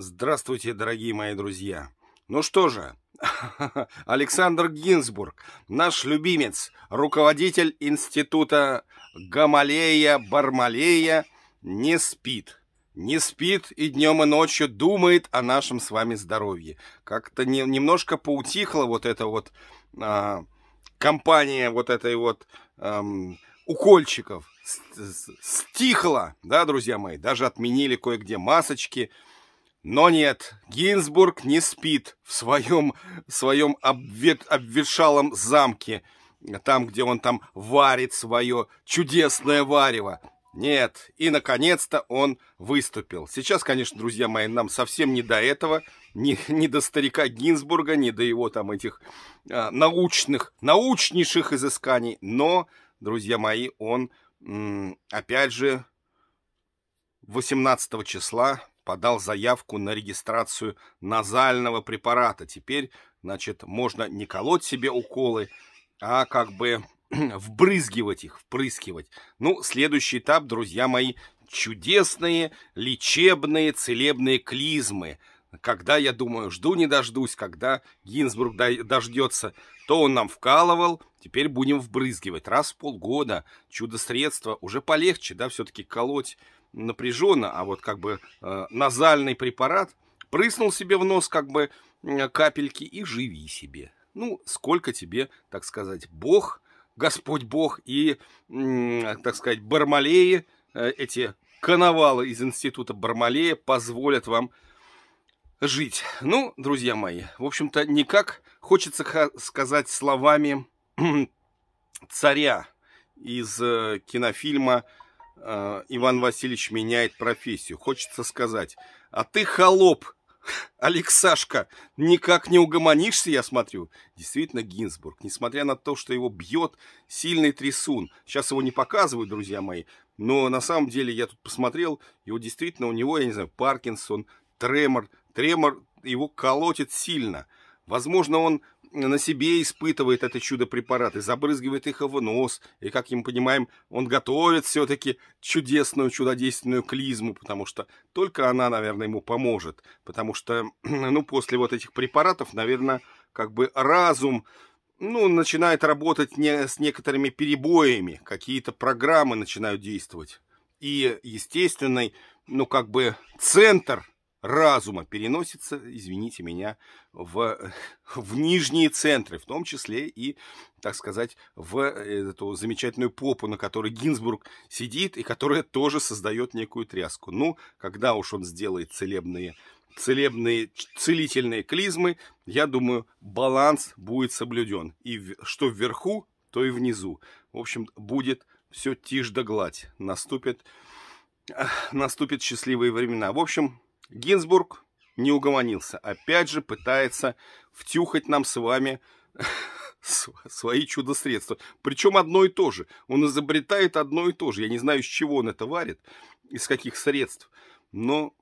Здравствуйте, дорогие мои друзья. Ну что же, Александр Гинзбург, наш любимец, руководитель института Гамалея Бармалея, не спит. Не спит и днем, и ночью думает о нашем с вами здоровье. Как-то не, немножко поутихла вот эта вот а, компания вот этой вот эм, укольчиков. Стихла, да, друзья мои? Даже отменили кое-где масочки. Но нет, Гинзбург не спит в своем, своем обвет, обветшалом замке, там, где он там варит свое чудесное варево. Нет, и наконец-то он выступил. Сейчас, конечно, друзья мои, нам совсем не до этого, не, не до старика Гинзбурга, не до его там этих а, научных, научнейших изысканий, но, друзья мои, он, опять же, 18 числа подал заявку на регистрацию назального препарата. Теперь, значит, можно не колоть себе уколы, а как бы вбрызгивать их, впрыскивать. Ну, следующий этап, друзья мои, чудесные лечебные целебные клизмы. Когда, я думаю, жду не дождусь, когда Гинзбург дождется, то он нам вкалывал, теперь будем вбрызгивать. Раз в полгода чудо-средство уже полегче, да, все-таки колоть напряженно, а вот как бы э, назальный препарат, прыснул себе в нос как бы э, капельки и живи себе. Ну, сколько тебе, так сказать, Бог, Господь Бог и, э, так сказать, Бармалеи, э, эти коновалы из института Бармалея позволят вам жить. Ну, друзья мои, в общем-то, никак хочется сказать словами царя из э, кинофильма а, Иван Васильевич меняет профессию. Хочется сказать, а ты холоп, Алексашка, никак не угомонишься, я смотрю. Действительно, Гинзбург, несмотря на то, что его бьет сильный трясун. Сейчас его не показывают, друзья мои, но на самом деле я тут посмотрел, его действительно, у него, я не знаю, Паркинсон, тремор. Тремор его колотит сильно. Возможно, он на себе испытывает это чудо-препарат и забрызгивает их в нос. И, как мы понимаем, он готовит все-таки чудесную, чудодейственную клизму, потому что только она, наверное, ему поможет. Потому что, ну, после вот этих препаратов, наверное, как бы разум ну, начинает работать не, с некоторыми перебоями, какие-то программы начинают действовать. И естественный, ну, как бы центр разума переносится, извините меня, в, в нижние центры, в том числе и, так сказать, в э, эту замечательную попу, на которой Гинзбург сидит и которая тоже создает некую тряску. Ну, когда уж он сделает целебные целебные, целительные клизмы, я думаю, баланс будет соблюден. И что вверху, то и внизу. В общем, будет все тишь да гладь. Наступит, наступит счастливые времена. В общем, Гинзбург не угомонился. Опять же пытается втюхать нам с вами свои чудо-средства. Причем одно и то же. Он изобретает одно и то же. Я не знаю, из чего он это варит, из каких средств. Но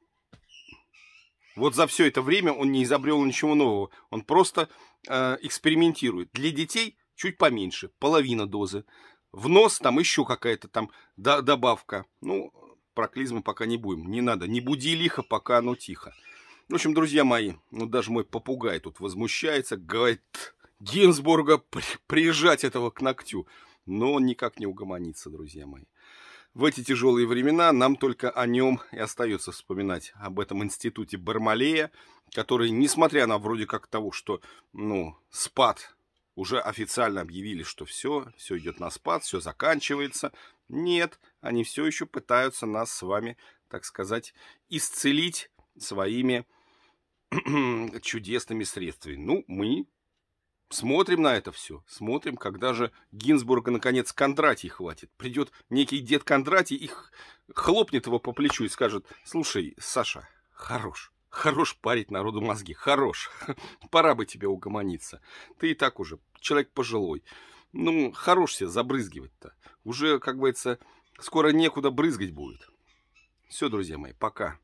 вот за все это время он не изобрел ничего нового. Он просто э, экспериментирует. Для детей чуть поменьше, половина дозы. В нос там еще какая-то там добавка. Ну, проклизмы пока не будем. Не надо, не буди лихо, пока оно тихо. В общем, друзья мои, ну даже мой попугай тут возмущается, говорит, Гинзбурга приезжать этого к ногтю. Но он никак не угомонится, друзья мои. В эти тяжелые времена нам только о нем и остается вспоминать, об этом институте Бармалея, который, несмотря на вроде как того, что ну, спад уже официально объявили, что все, все идет на спад, все заканчивается. Нет, они все еще пытаются нас с вами, так сказать, исцелить своими чудесными средствами. Ну, мы смотрим на это все, смотрим, когда же Гинзбурга, наконец, Кондратий хватит. Придет некий дед Кондратий, их хлопнет его по плечу и скажет, слушай, Саша, хорош, Хорош парить народу мозги, хорош. Пора бы тебе угомониться. Ты и так уже человек пожилой. Ну, хорош себе забрызгивать-то. Уже, как говорится, скоро некуда брызгать будет. Все, друзья мои, пока.